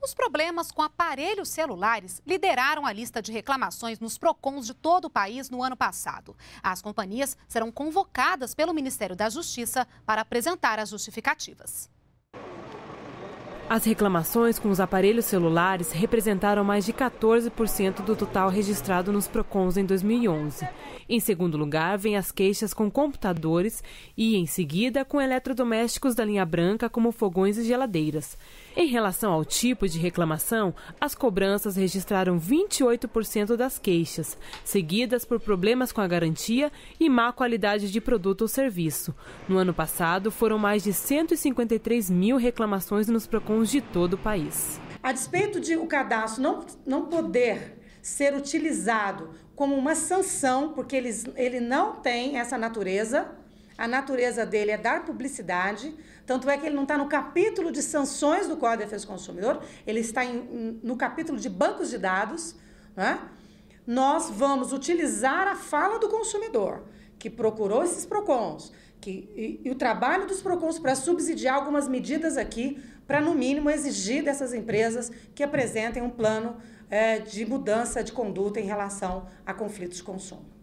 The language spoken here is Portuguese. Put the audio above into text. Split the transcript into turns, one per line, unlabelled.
Os problemas com aparelhos celulares lideraram a lista de reclamações nos PROCONs de todo o país no ano passado. As companhias serão convocadas pelo Ministério da Justiça para apresentar as justificativas.
As reclamações com os aparelhos celulares representaram mais de 14% do total registrado nos PROCONs em 2011. Em segundo lugar, vêm as queixas com computadores e, em seguida, com eletrodomésticos da linha branca, como fogões e geladeiras. Em relação ao tipo de reclamação, as cobranças registraram 28% das queixas, seguidas por problemas com a garantia e má qualidade de produto ou serviço. No ano passado, foram mais de 153 mil reclamações nos PROCONs de todo o
país. A despeito de o cadastro não, não poder ser utilizado como uma sanção, porque ele, ele não tem essa natureza, a natureza dele é dar publicidade, tanto é que ele não está no capítulo de sanções do Código de Defesa do Consumidor, ele está em, no capítulo de bancos de dados. Né? Nós vamos utilizar a fala do consumidor que procurou esses PROCONs, que, e, e o trabalho dos PROCONs para subsidiar algumas medidas aqui, para, no mínimo, exigir dessas empresas que apresentem um plano é, de mudança de conduta em relação a conflitos de consumo.